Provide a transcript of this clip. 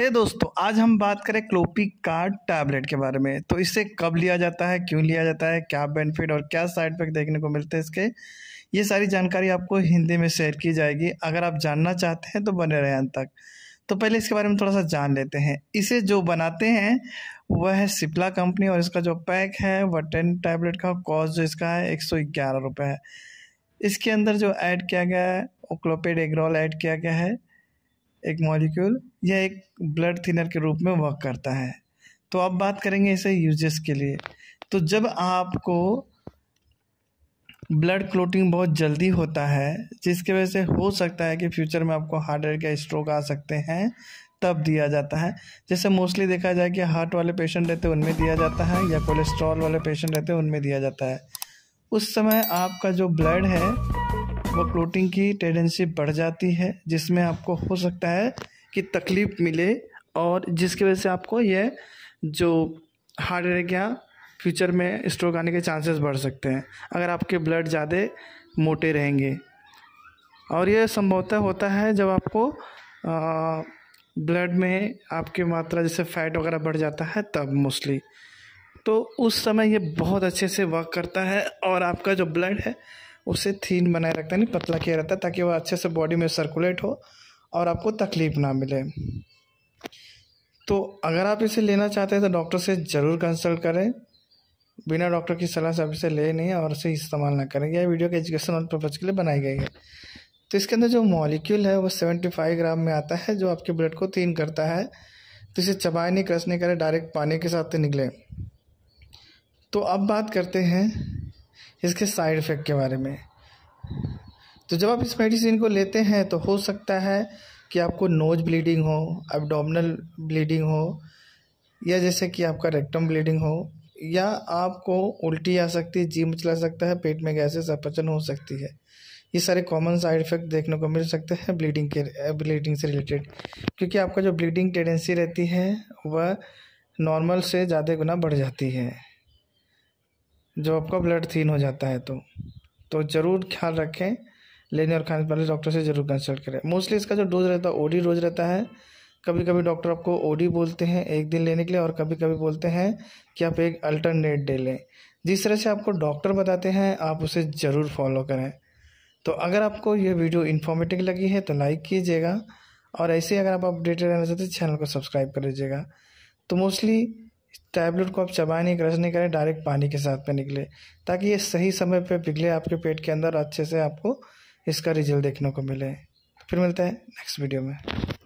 हे hey दोस्तों आज हम बात करें क्लोपी कार्ड टैबलेट के बारे में तो इसे कब लिया जाता है क्यों लिया जाता है क्या बेनिफिट और क्या साइड इफेक्ट देखने को मिलते हैं इसके ये सारी जानकारी आपको हिंदी में शेयर की जाएगी अगर आप जानना चाहते हैं तो बने रहें अंत तक तो पहले इसके बारे में थोड़ा सा जान लेते हैं इसे जो बनाते हैं वह है सिप्ला कंपनी और इसका जो पैक है वह टेन टैबलेट का कॉस्ट जो इसका है एक सौ ग्यारह रुपये है इसके अंदर जो ऐड किया गया है ओक्लोपेड एग्रोल ऐड किया गया है एक मॉलिक्यूल यह एक ब्लड थिनर के रूप में वर्क करता है तो अब बात करेंगे इसे यूजेस के लिए तो जब आपको ब्लड क्लोटिंग बहुत जल्दी होता है जिसके वजह से हो सकता है कि फ्यूचर में आपको हार्ट अटैक या स्ट्रोक आ सकते हैं तब दिया जाता है जैसे मोस्टली देखा जाए कि हार्ट वाले पेशेंट रहते हैं उनमें दिया जाता है या कोलेस्ट्रॉल वाले पेशेंट रहते हैं उनमें दिया जाता है उस समय आपका जो ब्लड है व क्लोटिंग की टेंडेंसी बढ़ जाती है जिसमें आपको हो सकता है कि तकलीफ मिले और जिसकी वजह से आपको यह जो हार्ट अटैक या फ्यूचर में स्ट्रोक आने के चांसेस बढ़ सकते हैं अगर आपके ब्लड ज़्यादा मोटे रहेंगे और यह संभवतः होता है जब आपको आ, ब्लड में आपकी मात्रा जैसे फैट वगैरह बढ़ जाता है तब मोस्टली तो उस समय ये बहुत अच्छे से वर्क करता है और आपका जो ब्लड है उसे थीन बनाए रखता है नहीं पतला किया रहता है ताकि वह अच्छे से बॉडी में सर्कुलेट हो और आपको तकलीफ ना मिले तो अगर आप इसे लेना चाहते हैं तो डॉक्टर से ज़रूर कंसल्ट करें बिना डॉक्टर की सलाह से आप इसे ले नहीं और इसे इस्तेमाल ना करें यह वीडियो के एजुकेशन और पर्पज़ के लिए बनाई गई है तो इसके अंदर जो मॉलिक्यूल है वो सेवेंटी फाइव ग्राम में आता है जो आपके ब्लड को थीन करता है तो इसे चबाए नहीं क्रश नहीं करें डायरेक्ट पानी के साथ निकले तो अब बात करते हैं इसके साइड इफ़ेक्ट के बारे में तो जब आप इस मेडिसिन को लेते हैं तो हो सकता है कि आपको नोज ब्लीडिंग हो एबडोमिनल ब्लीडिंग हो या जैसे कि आपका रेक्टम ब्लीडिंग हो या आपको उल्टी आ सकती है जी मचला सकता है पेट में गैसेस अपचन हो सकती है ये सारे कॉमन साइड इफेक्ट देखने को मिल सकते हैं ब्लीडिंग के ब्लीडिंग से रिलेटेड क्योंकि आपका जो ब्लीडिंग टेंडेंसी रहती है वह नॉर्मल से ज़्यादा गुना बढ़ जाती है जो आपका ब्लड थीन हो जाता है तो तो ज़रूर ख्याल रखें लेने और खाने पहले डॉक्टर से ज़रूर कंसल्ट करें मोस्टली इसका जो डोज रहता है ओडी डोज रहता है कभी कभी डॉक्टर आपको ओडी बोलते हैं एक दिन लेने के लिए और कभी कभी बोलते हैं कि आप एक अल्टरनेट डे लें जिस तरह से आपको डॉक्टर बताते हैं आप उसे ज़रूर फॉलो करें तो अगर आपको यह वीडियो इन्फॉर्मेटिव लगी है तो लाइक कीजिएगा और ऐसे अगर आप अपडेटेड रहना चाहते हैं चैनल को सब्सक्राइब कर लीजिएगा तो मोस्टली टैबलेट को आप चबाएँ नहीं क्रश नहीं करें डायरेक्ट पानी के साथ में निकले ताकि ये सही समय पे पिघले आपके पेट के अंदर अच्छे से आपको इसका रिजल्ट देखने को मिले फिर मिलते हैं नेक्स्ट वीडियो में